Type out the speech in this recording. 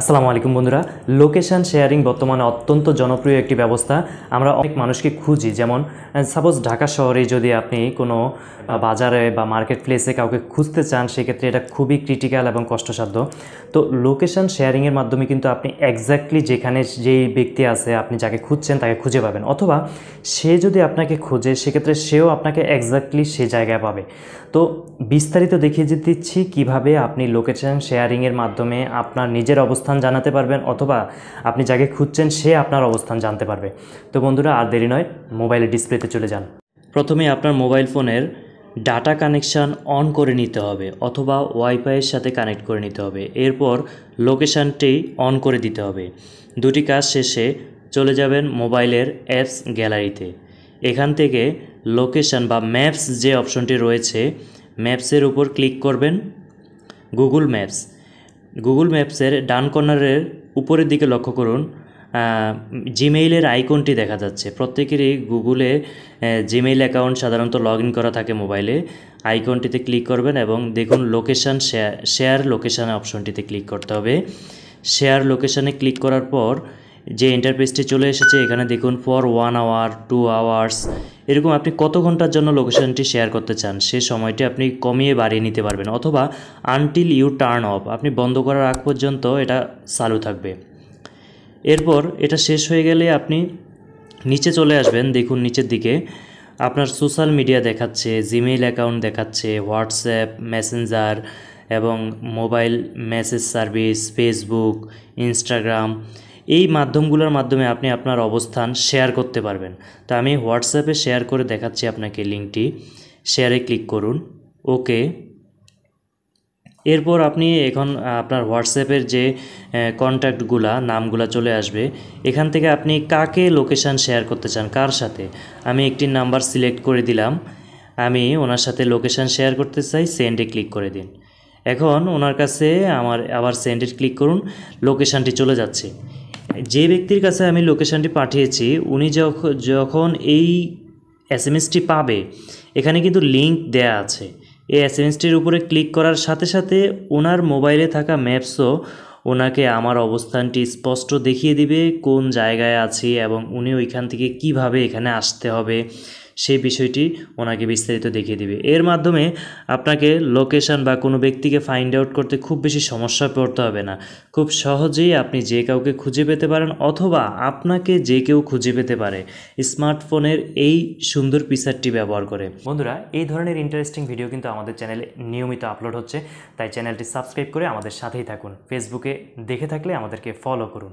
আসসালামু আলাইকুম বন্ধুরা লোকেশান শেয়ারিং বর্তমানে অত্যন্ত জনপ্রিয় একটি ব্যবস্থা আমরা অনেক মানুষকে খুঁজি যেমন সাপোজ ঢাকা শহরে যদি আপনি কোনো বাজারে বা মার্কেট প্লেসে কাউকে খুঁজতে চান সেক্ষেত্রে এটা খুবই ক্রিটিক্যাল এবং কষ্টসাধ্য তো লোকেশান শেয়ারিংয়ের মাধ্যমে কিন্তু আপনি এক্স্যাক্টলি যেখানে যেই ব্যক্তি আছে আপনি যাকে খুঁজছেন তাকে খুঁজে পাবেন অথবা সে যদি আপনাকে খুঁজে সেক্ষেত্রে সেও আপনাকে এক্স্যাক্টলি সে জায়গায় পাবে তো বিস্তারিত দেখিয়ে দিচ্ছি কিভাবে আপনি লোকেশান শেয়ারিংয়ের মাধ্যমে আপনার নিজের অবস্থা অবস্থান জানাতে পারবেন অথবা আপনি যাকে খুঁজছেন সে আপনার অবস্থান জানতে পারবে তো বন্ধুরা আর দেরি নয় মোবাইলের ডিসপ্লেতে চলে যান প্রথমে আপনার মোবাইল ফোনের ডাটা কানেকশান অন করে নিতে হবে অথবা ওয়াইফাইয়ের সাথে কানেক্ট করে নিতে হবে এরপর লোকেশানটি অন করে দিতে হবে দুটি কাজ শেষে চলে যাবেন মোবাইলের অ্যাপস গ্যালারিতে এখান থেকে লোকেশান বা ম্যাপস যে অপশনটি রয়েছে ম্যাপসের উপর ক্লিক করবেন গুগল ম্যাপস গুগল ম্যাপসের ডান কর্নারের উপরের দিকে লক্ষ্য করুন জিমেইলের আইকনটি দেখা যাচ্ছে প্রত্যেকেরই গুগলে জিমেইল অ্যাকাউন্ট সাধারণত লগ করা থাকে মোবাইলে আইকনটিতে ক্লিক করবেন এবং দেখুন লোকেশান শেয়ার শেয়ার লোকেশান অপশনটিতে ক্লিক করতে হবে শেয়ার লোকেশানে ক্লিক করার পর যে ইন্টারপেজটি চলে এসেছে এখানে দেখুন for one hour two hours এরকম আপনি কত ঘন্টার জন্য লোকেশনটি শেয়ার করতে চান সে সময়টি আপনি কমিয়ে বাড়িয়ে নিতে পারবেন অথবা আনটিল ইউ টার্ন অফ আপনি বন্ধ করার আগ পর্যন্ত এটা চালু থাকবে এরপর এটা শেষ হয়ে গেলে আপনি নিচে চলে আসবেন দেখুন নিচের দিকে আপনার সোশ্যাল মিডিয়া দেখাচ্ছে জিমেইল অ্যাকাউন্ট দেখাচ্ছে হোয়াটসঅ্যাপ মেসেঞ্জার এবং mobile message service Facebook Instagram এই মাধ্যমগুলোর মাধ্যমে আপনি আপনার অবস্থান শেয়ার করতে পারবেন তো আমি হোয়াটসঅ্যাপে শেয়ার করে দেখাচ্ছি আপনাকে লিঙ্কটি শেয়ারে ক্লিক করুন ওকে এরপর আপনি এখন আপনার হোয়াটসঅ্যাপের যে কন্ট্যাক্টগুলা নামগুলা চলে আসবে এখান থেকে আপনি কাকে লোকেশান শেয়ার করতে চান কার সাথে আমি একটি নাম্বার সিলেক্ট করে দিলাম আমি ওনার সাথে লোকেশান শেয়ার করতে চাই সেন্ডে ক্লিক করে দিন এখন ওনার কাছে আমার আবার সেন্ডে ক্লিক করুন লোকেশানটি চলে যাচ্ছে যে ব্যক্তির কাছে আমি লোকেশানটি পাঠিয়েছি উনি যখন যখন এই এস পাবে এখানে কিন্তু লিঙ্ক দেয়া আছে এই এস উপরে ক্লিক করার সাথে সাথে ওনার মোবাইলে থাকা ম্যাপসও ওনাকে আমার অবস্থানটি স্পষ্ট দেখিয়ে দিবে কোন জায়গায় আছি এবং উনি ওইখান থেকে কিভাবে এখানে আসতে হবে সেই বিষয়টি ওনাকে বিস্তারিত দেখিয়ে দিবে এর মাধ্যমে আপনাকে লোকেশন বা কোনো ব্যক্তিকে ফাইন্ড আউট করতে খুব বেশি সমস্যা পড়তে হবে না খুব সহজেই আপনি যে কাউকে খুঁজে পেতে পারেন অথবা আপনাকে যে কেউ খুঁজে পেতে পারে স্মার্টফোনের এই সুন্দর পিসারটি ব্যবহার করে বন্ধুরা এই ধরনের ইন্টারেস্টিং ভিডিও কিন্তু আমাদের চ্যানেলে নিয়মিত আপলোড হচ্ছে তাই চ্যানেলটি সাবস্ক্রাইব করে আমাদের সাথেই থাকুন ফেসবুকে দেখে থাকলে আমাদেরকে ফলো করুন